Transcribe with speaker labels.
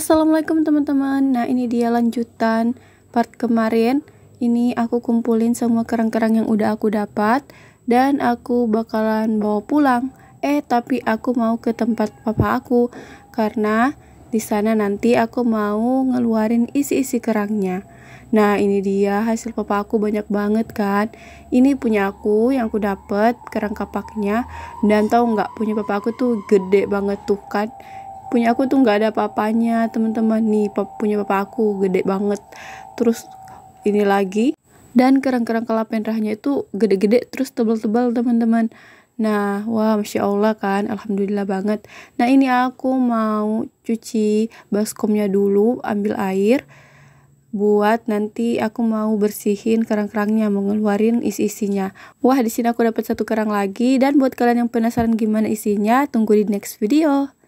Speaker 1: Assalamualaikum teman-teman Nah ini dia lanjutan part kemarin Ini aku kumpulin semua kerang-kerang yang udah aku dapat Dan aku bakalan bawa pulang Eh tapi aku mau ke tempat papa aku Karena di sana nanti aku mau ngeluarin isi-isi kerangnya Nah ini dia hasil papa aku banyak banget kan Ini punya aku yang aku dapet kerang kapaknya Dan tau gak punya papa aku tuh gede banget tuh kan punya aku tuh nggak ada papanya teman-teman nih pap punya papa aku gede banget terus ini lagi dan kerang-kerang kelapa rahnya itu gede-gede terus tebal-tebal teman-teman nah wah masya allah kan alhamdulillah banget nah ini aku mau cuci baskomnya dulu ambil air buat nanti aku mau bersihin kerang-kerangnya, mau ngeluarin isi-isinya. Wah, di sini aku dapat satu kerang lagi dan buat kalian yang penasaran gimana isinya, tunggu di next video.